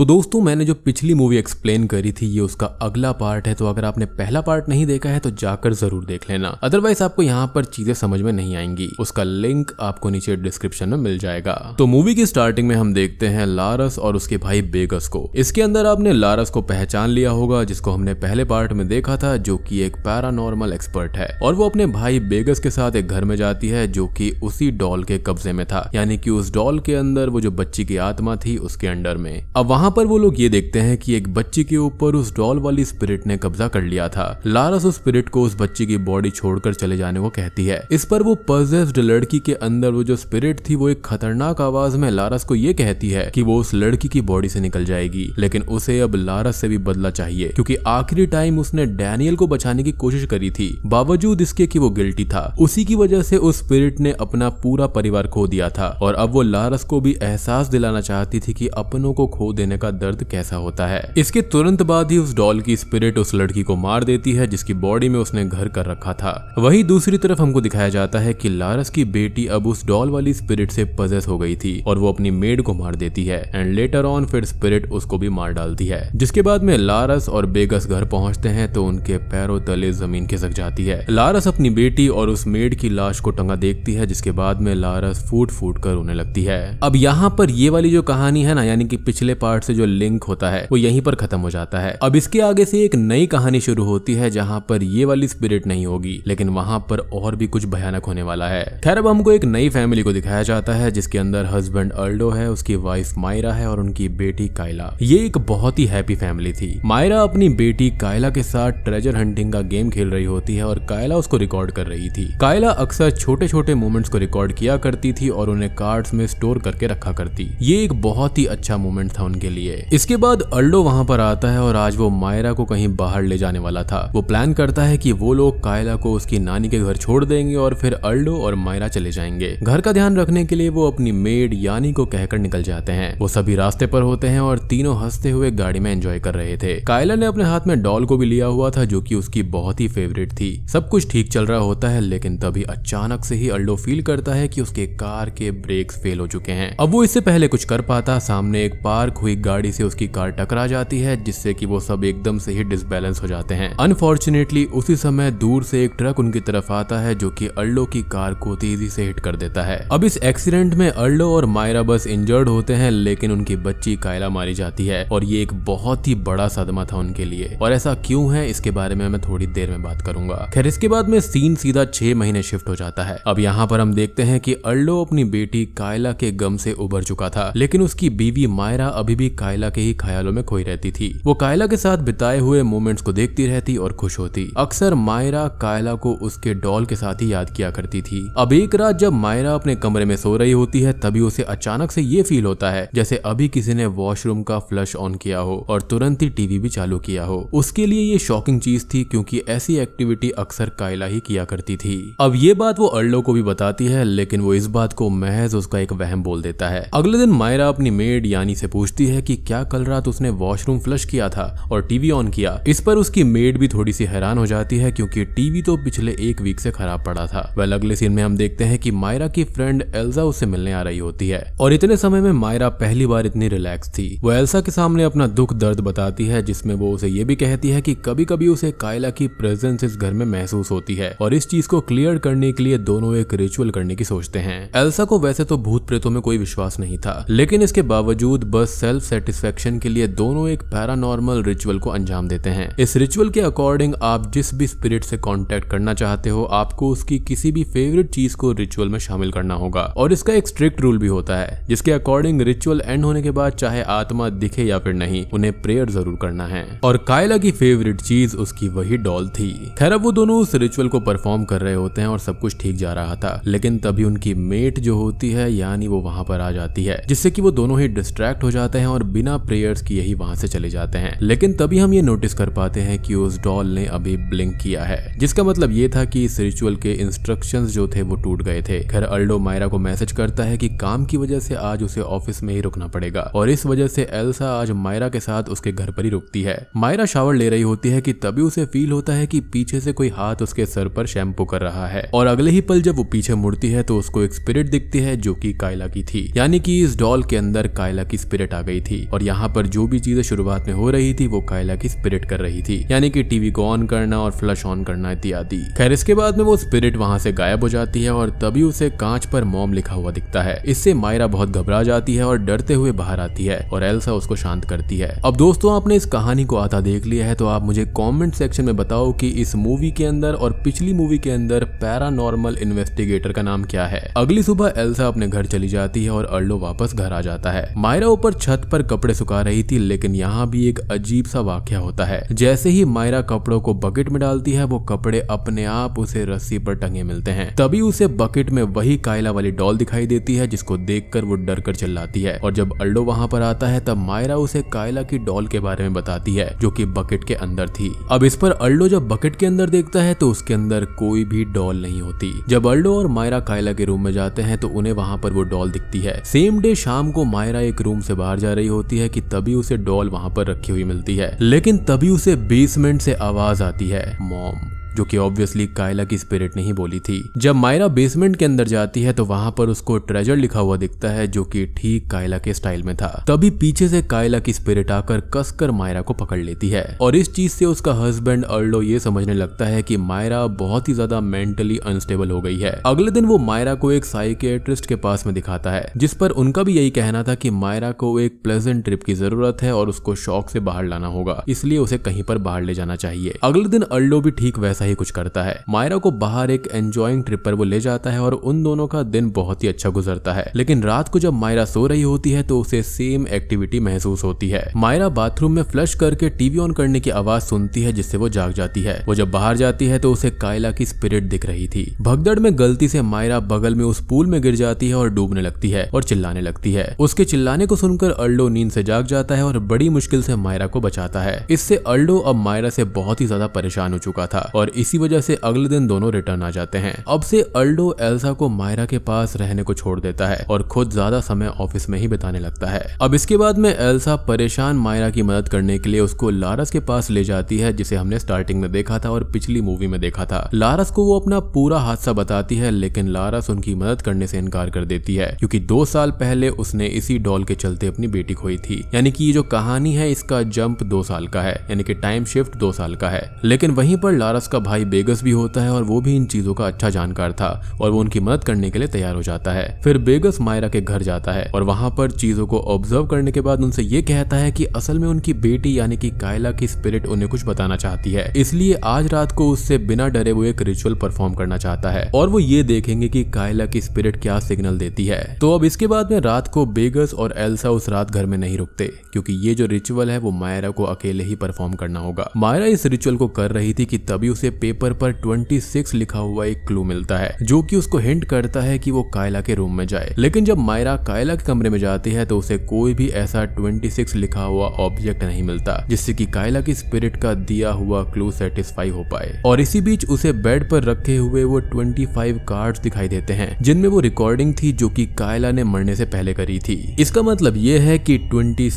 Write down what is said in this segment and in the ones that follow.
तो दोस्तों मैंने जो पिछली मूवी एक्सप्लेन करी थी ये उसका अगला पार्ट है तो अगर आपने पहला पार्ट नहीं देखा है तो जाकर जरूर देख लेना अदरवाइज आपको यहाँ पर चीजें समझ में नहीं आएंगी उसका लिंक आपको नीचे डिस्क्रिप्शन में मिल जाएगा तो मूवी की स्टार्टिंग में हम देखते हैं लारस और उसके भाई बेगस को इसके अंदर आपने लारस को पहचान लिया होगा जिसको हमने पहले पार्ट में देखा था जो की एक पैरानॉर्मल एक्सपर्ट है और वो अपने भाई बेगस के साथ एक घर में जाती है जो की उसी डॉल के कब्जे में था यानी की उस डॉल के अंदर वो जो बच्ची की आत्मा थी उसके अंडर में अब वहां यहाँ पर वो लोग ये देखते हैं कि एक बच्ची के ऊपर उस डॉल वाली स्पिरिट ने कब्जा कर लिया था लारस उस स्पिरिट को उस बच्ची की बॉडी छोड़कर चले जाने को कहती है इस पर वो पजेस्ड लड़की के अंदर वो जो स्पिरिट थी वो एक खतरनाक आवाज में लारस को ये कहती है कि वो उस लड़की की बॉडी से निकल जाएगी लेकिन उसे अब लारस से भी बदला चाहिए क्योंकि आखिरी टाइम उसने डैनियल को बचाने की कोशिश करी थी बावजूद इसके कि वो गिल्टी था उसी की वजह से उस स्पिरिट ने अपना पूरा परिवार खो दिया था और अब वो लारस को भी एहसास दिलाना चाहती थी कि अपनों को खो देने का दर्द कैसा होता है इसके तुरंत बाद ही उस डॉल की स्पिरिट उस लड़की को मार देती है जिसकी बॉडी में उसने घर कर रखा था वही दूसरी तरफ हमको दिखाया जाता है की लारस की बेटी अब उस डॉल वाली स्पिरिट से पजेस हो गई थी और वो अपनी मेड को मार देती है एंड लेटर ऑन फिर स्पिरिट उसको भी मार डालती है जिसके बाद में लारस और बेगस घर पहुंचते हैं तो उनके पैरों तले जमीन खिसक जाती है लारस अपनी बेटी और उस मेड की लाश को टंगा देखती है जिसके बाद में लारस फूट फूट कर रोने लगती है अब यहाँ पर ये वाली जो कहानी है ना यानी कि पिछले पार्ट कार्ड से जो लिंक होता है वो यहीं पर खत्म हो जाता है अब इसके आगे से एक नई कहानी शुरू होती है जहाँ पर ये वाली स्पिरिट नहीं होगी लेकिन वहां पर और भी कुछ भयानक होने वाला है खैर अब हमको एक नई फैमिली को दिखाया जाता है जिसके अंदर हस्बैंड अल्डो है उसकी वाइफ मायरा है और उनकी बेटी कायला ये एक बहुत ही हैप्पी फैमिली थी मायरा अपनी बेटी कायला के साथ ट्रेजर हंटिंग का गेम खेल रही होती है और कायला उसको रिकॉर्ड कर रही थी कायला अक्सर छोटे छोटे मोमेंट्स को रिकॉर्ड किया करती थी और उन्हें कार्ड्स में स्टोर करके रखा करती ये एक बहुत ही अच्छा मोमेंट था उनके लिए इसके बाद अल्डो वहाँ पर आता है और आज वो मायरा को कहीं बाहर ले जाने वाला था वो प्लान करता है की वो लोग कायला को उसकी नानी के घर छोड़ देंगे और फिर अल्डो और मायरा चले जाएंगे घर का ध्यान रखने के लिए वो अपनी मेड यानी को कहकर निकल जाते हैं वो सभी रास्ते पर होते हैं और तीनों हंसते हुए गाड़ी में एंजॉय कर रहे थे कायला ने अपने हाथ में डॉल को भी लिया हुआ था जो कि उसकी बहुत ही फेवरेट थी सब कुछ ठीक चल रहा होता है लेकिन तभी अचानक से ही अल्डो फील करता है कि उसके कार के ब्रेक्स फेल हो चुके हैं अब वो इससे पहले कुछ कर पाता सामने एक पार्क हुई एक गाड़ी से उसकी कार टकरा जाती है जिससे कि वो सब एकदम से ही डिसबैलेंस हो जाते हैं अनफॉर्चुनेटली उसी समय दूर से एक ट्रक उनकी तरफ आता है जो कि अल्डो की कार को तेजी से हिट कर देता है अब इस एक्सीडेंट में अल्डो और मायरा बस इंजर्ड होते हैं लेकिन उनकी बच्ची कायला मारी जाती है और ये एक बहुत ही बड़ा सदमा था उनके लिए और ऐसा क्यों है इसके बारे में मैं थोड़ी देर में बात करूंगा खैर इसके बाद में सीन सीधा छह महीने शिफ्ट हो जाता है अब यहाँ पर हम देखते हैं कि अल्डो अपनी बेटी कायला के गम से उबर चुका था लेकिन उसकी बीवी मायरा अभी भी कायला के ही ख्यालों में खोई रहती थी वो कायला के साथ बिताए हुए मोमेंट्स को देखती रहती और खुश होती अक्सर मायरा कायला को उसके डॉल के साथ ही याद किया करती थी अब एक रात जब मायरा अपने कमरे में सो रही होती है तभी उसे अचानक से ये फील होता है जैसे अभी किसी ने वॉशरूम का फ्लश ऑन किया हो और तुरंत ही टीवी भी चालू किया हो उसके लिए ये शॉकिंग चीज थी क्योंकि ऐसी एक्टिविटी अक्सर कायला ही किया करती थी अब ये बात वो अर्लो को भी बताती है लेकिन वो इस बात को महज उसका एक वहम बोल देता है अगले दिन मायरा अपनी मेड यानी से पूछती है है कि क्या कल रात उसने वॉशरूम फ्लश किया था और टीवी ऑन किया इस पर उसकी मेड भी थोड़ी सी हैरान हो जाती है क्योंकि टीवी तो पिछले एक वीक से खराब पड़ा था वेल अगले सीन में हम देखते हैं कि मायरा की फ्रेंड एल्जा उससे मिलने आ रही होती है और इतने समय में मायरा पहली बार इतनी रिलैक्स थी वो एल्सा के सामने अपना दुख दर्द बताती है जिसमें वो उसे ये भी कहती है कि कभी कभी उसे कायला की प्रेजेंस इस घर में महसूस होती है और इस चीज को क्लियर करने के लिए दोनों एक रिचुअल करने की सोचते हैं एल्सा को वैसे तो भूत प्रेतों में कोई विश्वास नहीं था लेकिन इसके बावजूद बस सेल्फ सेटिस्फेक्शन के लिए दोनों एक पैरानॉर्मल रिचुअल को अंजाम देते हैं इस रिचुअल के अकॉर्डिंग आप जिस भी स्पिरिट से कॉन्टेक्ट करना चाहते हो आपको उसकी किसी भी फेवरेट चीज को रिचुअल में शामिल करना होगा और इसका एक स्ट्रिक्ट रूल भी होता है जिसके अकॉर्डिंग रिचुअल एंड होने के बाद चाहे आत्मा दिखे या फिर नहीं उन्हें प्रेयर जरूर करना है और कायला की फेवरेट चीज उसकी वही डॉल थी खैर अब वो दोनों उस रिचुअल को परफॉर्म कर रहे होते हैं और सब कुछ ठीक जा रहा था लेकिन तभी उनकी मेट जो होती है यानी वो वहां पर आ जाती है जिससे कि वो दोनों ही डिस्ट्रैक्ट हो जाते हैं और और बिना प्रेयर्स की यही वहां से चले जाते हैं लेकिन तभी हम ये नोटिस कर पाते हैं कि उस डॉल ने अभी ब्लिंक किया है जिसका मतलब ये था कि इस रिचुअल के इंस्ट्रक्शन जो थे वो टूट गए थे खैर अल्डो मायरा को मैसेज करता है की काम की वजह से आज उसे ऑफिस में ही रुकना पड़ेगा और इस वजह से एल्सा आज मायरा के साथ उसके घर पर ही रुकती है मायरा शावर ले रही होती है कि तभी उसे फील होता है कि पीछे से कोई हाथ उसके सर पर शैम्पू कर रहा है और अगले ही पल जब वो पीछे मुड़ती है तो उसको एक स्पिरिट दिखती है जो की कायला की थी यानी कि इस डॉल के अंदर कायला की स्पिरिट आ गई थी थी और यहाँ पर जो भी चीजें शुरुआत में हो रही थी वो कायला की स्पिरिट कर रही थी यानी कि टीवी को ऑन करना और फ्लश ऑन करना इत्यादि खैर इसके बाद में वो स्पिरिट वहाँ से गायब हो जाती है और तभी उसे कांच पर मॉम लिखा हुआ दिखता है इससे मायरा बहुत घबरा जाती है और डरते हुए बाहर आती है और एल्सा उसको शांत करती है अब दोस्तों आपने इस कहानी को आधा देख लिया है तो आप मुझे कॉमेंट सेक्शन में बताओ की इस मूवी के अंदर और पिछली मूवी के अंदर पैरानॉर्मल इन्वेस्टिगेटर का नाम क्या है अगली सुबह एल्सा अपने घर चली जाती है और अर्लो वापस घर आ जाता है मायरा ऊपर छत पर कपड़े सुखा रही थी लेकिन यहाँ भी एक अजीब सा वाक्य होता है जैसे ही मायरा कपड़ों को बकेट में डालती है वो कपड़े अपने आप उसे रस्सी पर टंगे मिलते हैं तभी उसे बकेट में वही कायला वाली डॉल दिखाई देती है जिसको देख वो डर कर चिल्लाती है और जब अल्डो वहाँ पर आता है तब मायरा उसे कायला की डॉल के बारे में बताती है जो की बकेट के अंदर थी अब इस पर अल्डो जब बकेट के अंदर देखता है तो उसके अंदर कोई भी डॉल नहीं होती जब अल्डो और मायरा कायला के रूम में जाते हैं तो उन्हें वहाँ पर वो डॉल दिखती है सेम डे शाम को मायरा एक रूम से बाहर जा रही रही होती है कि तभी उसे डॉल वहां पर रखी हुई मिलती है लेकिन तभी उसे बेसमेंट से आवाज आती है मॉम जो कि ऑब्वियसली कायला की स्पिरिट ने ही बोली थी जब मायरा बेसमेंट के अंदर जाती है तो वहां पर उसको ट्रेजर लिखा हुआ दिखता है जो कि ठीक कायला के स्टाइल में था तभी पीछे से कायला की स्पिरिट आकर कसकर मायरा को पकड़ लेती है और इस चीज से उसका हस्बैंड अर्लो ये समझने लगता है कि मायरा बहुत ही ज्यादा मेंटली अनस्टेबल हो गई है अगले दिन वो मायरा को एक साइकेट्रिस्ट के पास में दिखाता है जिस पर उनका भी यही कहना था कि मायरा को एक प्लेजेंट ट्रिप की जरूरत है और उसको शौक से बाहर लाना होगा इसलिए उसे कहीं पर बाहर ले जाना चाहिए अगले दिन अर्लो भी ठीक वैसा ऐसा ही कुछ करता है मायरा को बाहर एक एंजॉइंग ट्रिप पर वो ले जाता है और उन दोनों का दिन बहुत ही अच्छा गुजरता है लेकिन रात को जब मायरा सो रही होती है तो उसे सेम एक्टिविटी महसूस होती है मायरा बाथरूम में फ्लश करके टीवी ऑन करने की आवाज सुनती है जिससे वो जाग जाती है वो जब बाहर जाती है तो उसे कायला की स्पिरिट दिख रही थी भगदड़ में गलती से मायरा बगल में उस पूल में गिर जाती है और डूबने लगती है और चिल्लाने लगती है उसके चिल्लाने को सुनकर अल्डो नींद से जाग जाता है और बड़ी मुश्किल से मायरा को बचाता है इससे अल्डो अब मायरा से बहुत ही ज्यादा परेशान हो चुका था और और इसी वजह से अगले दिन दोनों रिटर्न आ जाते हैं अब से अल्डो एल्सा को मायरा के पास रहने को छोड़ देता है और खुद ज्यादा समय ऑफिस में ही बिताने लगता है अब इसके बाद में एल्सा परेशान मायरा की मदद करने के लिए उसको लारस के पास ले जाती है जिसे हमने स्टार्टिंग में देखा था और पिछली मूवी में देखा था लारस को वो अपना पूरा हादसा बताती है लेकिन लारस उनकी मदद करने से इनकार कर देती है क्योंकि दो साल पहले उसने इसी डॉल के चलते अपनी बेटी खोई थी यानी कि ये जो कहानी है इसका जंप दो साल का है यानी कि टाइम शिफ्ट दो साल का है लेकिन वहीं पर लारस का भाई बेगस भी होता है और वो भी इन चीजों का अच्छा जानकार था और वो उनकी मदद करने के लिए तैयार हो जाता है फिर बेगस मायरा के घर जाता है और वहां पर चीजों को ऑब्जर्व करने के बाद उनसे ये कहता है कि असल में उनकी बेटी यानी कि कायला की स्पिरिट उन्हें कुछ बताना चाहती है इसलिए आज रात को उससे बिना डरे वो एक रिचुअल परफॉर्म करना चाहता है और वो ये देखेंगे की कायला की स्पिरिट क्या सिग्नल देती है तो अब इसके बाद में रात को बेगस और एल्सा उस रात घर में नहीं रुकते क्योंकि ये जो रिचुअल है वो मायरा को अकेले ही परफॉर्म करना होगा मायरा इस रिचुअल को कर रही थी कि तभी उसे पेपर पर 26 लिखा हुआ एक क्लू मिलता है जो कि उसको हिंट करता है कि वो कायला के रूम में जाए लेकिन जब मायरा कायला के कमरे में जाती है तो उसे कोई भी ऐसा 26 लिखा हुआ ऑब्जेक्ट नहीं मिलता जिससे कि कायला की स्पिरिट का दिया हुआ क्लू सेटिस्फाई हो पाए और इसी बीच उसे बेड पर रखे हुए वो 25 कार्ड दिखाई देते हैं जिनमें वो रिकॉर्डिंग थी जो की कायला ने मरने से पहले करी थी इसका मतलब ये है की ट्वेंटी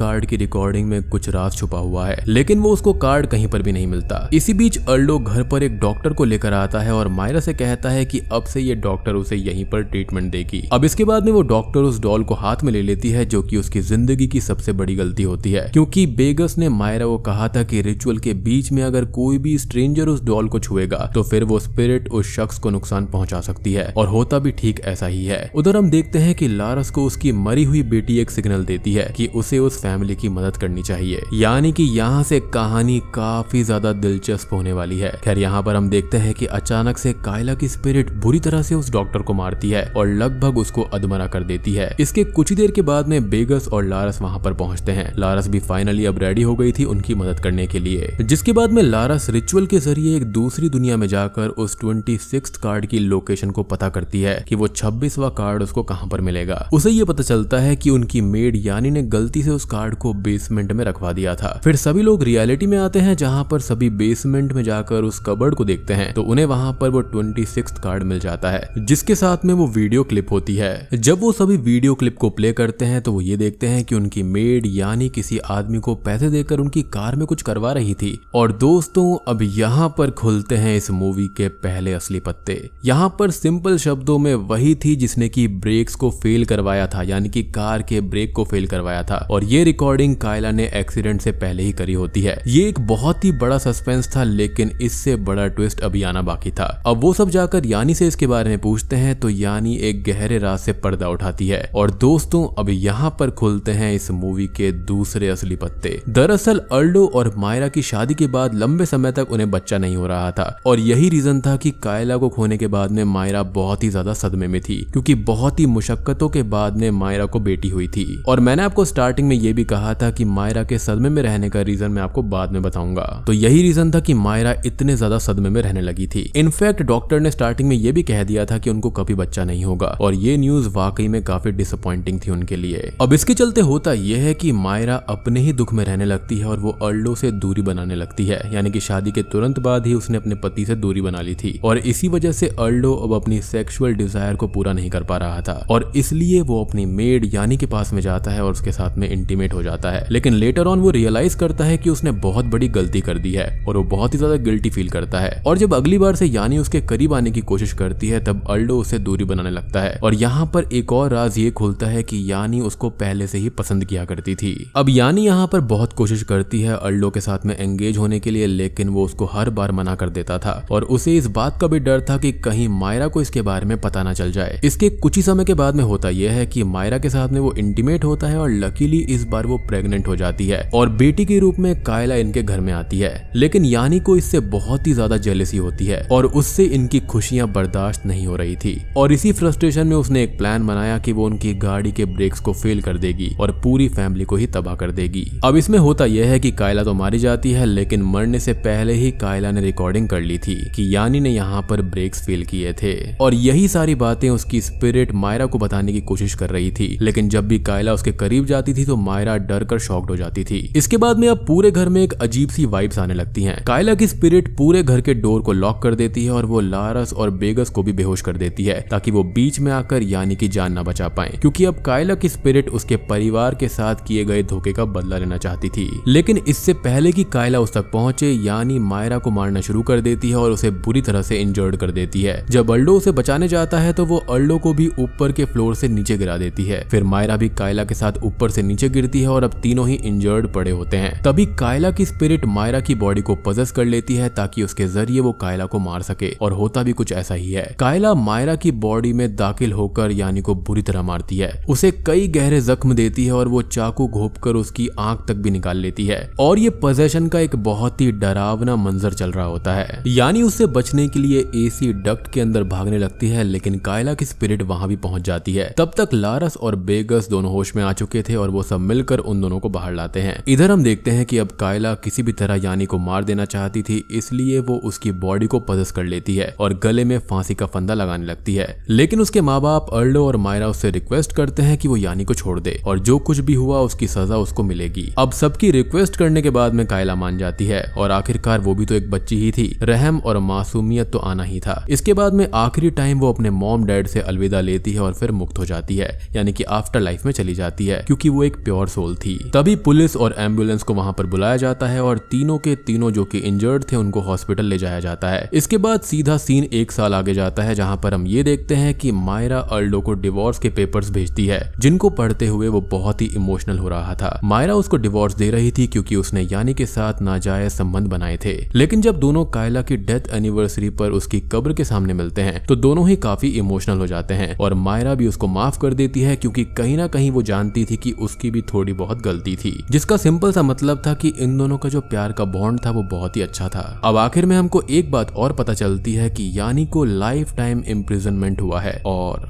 कार्ड की रिकॉर्डिंग में कुछ राज छुपा हुआ है लेकिन वो उसको कार्ड कहीं पर भी नहीं मिलता इसी बीच अल्डो घर पर एक डॉक्टर को लेकर आता है और मायरा से कहता है कि अब से ये डॉक्टर उसे यहीं पर ट्रीटमेंट देगी अब इसके बाद में वो डॉक्टर उस डॉल को हाथ में ले लेती है जो कि उसकी जिंदगी की सबसे बड़ी गलती होती है क्योंकि बेगस ने मायरा को कहा था कि रिचुअल के बीच में अगर कोई भी स्ट्रेंजर उस डॉल को छुएगा तो फिर वो स्पिरिट उस शख्स को नुकसान पहुंचा सकती है और होता भी ठीक ऐसा ही है उधर हम देखते हैं कि लारस को उसकी मरी हुई बेटी एक सिग्नल देती है कि उसे उस फैमिली की मदद करनी चाहिए यानी कि यहाँ से कहानी काफी ज्यादा दिलचस्प होने वाली है है खैर यहाँ पर हम देखते हैं कि अचानक से कायला की स्पिरिट बुरी तरह से उस डॉक्टर को मारती है और लगभग उसको अधमरा कर देती है इसके कुछ ही देर के बाद में बेगस और लारस वहाँ पर पहुँचते हैं लारस भी फाइनली अब रेडी हो गई थी उनकी मदद करने के लिए जिसके बाद में लारस रिचुअल के जरिए एक दूसरी दुनिया में जाकर उस ट्वेंटी सिक्स कार्ड की लोकेशन को पता करती है की वो छब्बीसवा कार्ड उसको कहाँ पर मिलेगा उसे ये पता चलता है की उनकी मेड यानी ने गलती से उस कार्ड को बेसमेंट में रखवा दिया था फिर सभी लोग रियलिटी में आते हैं जहाँ पर सभी बेसमेंट में जाकर खोलकर उस कबर्ड को देखते हैं तो उन्हें वहाँ पर वो ट्वेंटी सिक्स कार्ड मिल जाता है जिसके साथ में वो वीडियो क्लिप होती है जब वो सभी वीडियो क्लिप को प्ले करते हैं तो वो ये देखते हैं कि उनकी मेड यानी किसी आदमी को पैसे देकर उनकी कार में कुछ करवा रही थी और दोस्तों अब यहाँ पर खुलते हैं इस मूवी के पहले असली पत्ते यहाँ पर सिंपल शब्दों में वही थी जिसने की ब्रेक्स को फेल करवाया था यानी कि कार के ब्रेक को फेल करवाया था और ये रिकॉर्डिंग कायला ने एक्सीडेंट से पहले ही करी होती है ये एक बहुत ही बड़ा सस्पेंस था लेकिन इससे बड़ा ट्विस्ट अभी आना बाकी था अब वो सब जाकर यानी से इसके बारे में पूछते हैं तो यानी एक गहरे रात से पर्दा उठाती है और दोस्तों अब यहाँ पर खुलते हैं इस मूवी के दूसरे असली पत्ते दरअसल अर्डो और मायरा की शादी के बाद लंबे समय तक उन्हें बच्चा नहीं हो रहा था और यही रीजन था कि कायला को खोने के बाद में मायरा बहुत ही ज्यादा सदमे में थी क्योंकि बहुत ही मुशक्कतों के बाद में मायरा को बेटी हुई थी और मैंने आपको स्टार्टिंग में ये भी कहा था कि मायरा के सदमे में रहने का रीजन मैं आपको बाद में बताऊंगा तो यही रीजन था कि मायरा इतने ज्यादा सदमे में रहने लगी थी इनफैक्ट डॉक्टर ने स्टार्टिंग में यह भी कह दिया था कि उनको कभी बच्चा नहीं होगा और ये न्यूज वाकई में काफी डिसअपॉइंटिंग थी उनके लिए अब इसके चलते होता यह है कि मायरा अपने ही दुख में रहने लगती है और वो अर्डो से दूरी बनाने लगती है यानी कि शादी के तुरंत बाद ही उसने अपने पति से दूरी बना ली थी और इसी वजह से अर्डो अब अपनी सेक्सुअल डिजायर को पूरा नहीं कर पा रहा था और इसलिए वो अपनी मेड यानी के पास में जाता है और उसके साथ में इंटीमेट हो जाता है लेकिन लेटर ऑन वो रियलाइज करता है कि उसने बहुत बड़ी गलती कर दी है और वो बहुत ही ज्यादा गिल्ट गिल्टी फील करता है और जब अगली बार से यानी उसके करीब आने की कोशिश करती है तब अल्डो उसे दूरी बनाने लगता है और यहाँ पर एक और राज ये खुलता है कि यानी उसको पहले से ही पसंद किया करती थी अब यानी यहाँ पर बहुत कोशिश करती है अल्डो के साथ में एंगेज होने के लिए लेकिन वो उसको हर बार मना कर देता था और उसे इस बात का भी डर था कि कहीं मायरा को इसके बारे में पता ना चल जाए इसके कुछ ही समय के बाद में होता यह है कि मायरा के साथ में वो इंटीमेट होता है और लकीली इस बार वो प्रेग्नेंट हो जाती है और बेटी के रूप में कायला इनके घर में आती है लेकिन यानी को इससे बहुत ही ज्यादा जेलसी होती है और उससे इनकी खुशियां बर्दाश्त नहीं हो रही थी और इसी फ्रस्ट्रेशन में उसने एक प्लान बनाया कि वो उनकी गाड़ी के ब्रेक्स को फेल कर देगी और पूरी फैमिली को ही तबाह कर देगी अब इसमें होता यह है की कायला तो मारी जाती है लेकिन मरने से पहले ही कायला ने रिकॉर्डिंग कर ली थी की यानी ने यहाँ पर ब्रेक्स फेल किए थे और यही सारी बातें उसकी स्पिरिट मायरा को बताने की कोशिश कर रही थी लेकिन जब भी कायला उसके करीब जाती थी तो मायरा डर कर शॉक्ट हो जाती थी इसके बाद में अब पूरे घर में एक अजीब सी वाइब्स आने लगती है कायला की स्पिरिट डेविड पूरे घर के डोर को लॉक कर देती है और वो लारस और बेगस को भी बेहोश कर देती है ताकि वो बीच में आकर यानी की जान ना बचा पाए क्यूँकी अब कायला की स्पिरिट उसके परिवार के साथ किए गए धोखे का बदला लेना चाहती थी लेकिन इससे पहले की कायला उस तक पहुंचे यानी मायरा को मारना शुरू कर देती है और उसे बुरी तरह से इंजर्ड कर देती है जब अल्डो उसे बचाने जाता है तो वो अल्डो को भी ऊपर के फ्लोर से नीचे गिरा देती है फिर मायरा भी कायला के साथ ऊपर से नीचे गिरती है और अब तीनों ही इंजर्ड पड़े होते हैं तभी कायला की स्पिरिट मायरा की बॉडी को पजस कर लेती है ताकि उसके जरिए वो कायला को मार सके और होता भी कुछ ऐसा ही है कायला मायरा की बॉडी में दाखिल होकर यानी को बुरी तरह मारती है उसे कई गहरे जख्म देती है और वो चाकू घोप कर उसकी आंख तक भी निकाल लेती है और ये पोजेशन का एक बहुत ही डरावना मंजर चल रहा होता है यानी उससे बचने के लिए एसी डक्ट के अंदर भागने लगती है लेकिन कायला की स्पिरिट वहां भी पहुंच जाती है तब तक लारस और बेगस दोनों होश में आ चुके थे और वो सब मिलकर उन दोनों को बाहर लाते हैं इधर हम देखते हैं कि अब कायला किसी भी तरह यानी को मार देना चाहती थी इसलिए वो उसकी बॉडी को पजस कर लेती है और गले में फांसी का फंदा लगाने लगती है लेकिन उसके माँ बाप अर्लो और मायरा उससे रिक्वेस्ट करते हैं कि वो यानी को छोड़ दे और जो कुछ भी हुआ उसकी सजा उसको मिलेगी अब सबकी रिक्वेस्ट करने के बाद में कायला मान जाती है और आखिरकार वो भी तो एक बच्ची ही थी रहम और मासूमियत तो आना ही था इसके बाद में आखिरी टाइम वो अपने मॉम डैड से अलविदा लेती है और फिर मुक्त हो जाती है यानी कि आफ्टर लाइफ में चली जाती है क्योंकि वो एक प्योर सोल थी तभी पुलिस और एम्बुलेंस को वहां पर बुलाया जाता है और तीनों के तीनों जो की इंजर्ड थे उन उनको हॉस्पिटल ले जाया जाता है इसके बाद सीधा सीन एक साल आगे जाता है जहां पर हम ये देखते हैं कि मायरा अर्ल्डो को डिवोर्स के पेपर्स भेजती है जिनको पढ़ते हुए वो बहुत ही इमोशनल हो रहा था मायरा उसको डिवोर्स दे रही थी क्योंकि उसने यानी के साथ नाजायज संबंध बनाए थे लेकिन जब दोनों कायला की डेथ एनिवर्सरी पर उसकी कब्र के सामने मिलते हैं तो दोनों ही काफी इमोशनल हो जाते हैं और मायरा भी उसको माफ कर देती है क्योंकि कहीं ना कहीं वो जानती थी कि उसकी भी थोड़ी बहुत गलती थी जिसका सिंपल सा मतलब था कि इन दोनों का जो प्यार का बॉन्ड था वो बहुत ही अच्छा था अब आखिर में हमको एक बात और पता चलती है कि यानी को लाइफ टाइम इम्प्रिजनमेंट हुआ है और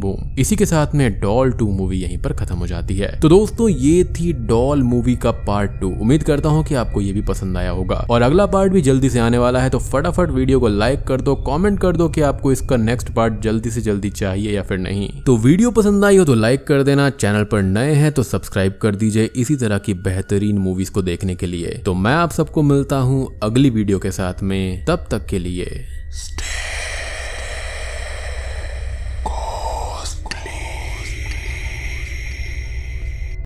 बूम इसी के साथ में डॉल टू मूवी यहीं पर खत्म हो जाती है तो दोस्तों ये थी डॉल मूवी का पार्ट टू उम्मीद करता हूँ कि आपको ये भी पसंद आया होगा और अगला पार्ट भी जल्दी से आने वाला है तो फटाफट वीडियो को लाइक कर दो कॉमेंट कर दो कि आपको इसका नेक्स्ट पार्ट जल्दी से जल्दी चाहिए या फिर नहीं तो वीडियो पसंद आई हो तो लाइक कर देना चैनल पर नए हैं तो सब्सक्राइब कर दीजिए इसी तरह की बेहतरीन मूवीज को देखने के लिए तो मैं आप सबको मिलता हूँ अगली वीडियो के साथ में तब तक के लिए Stay.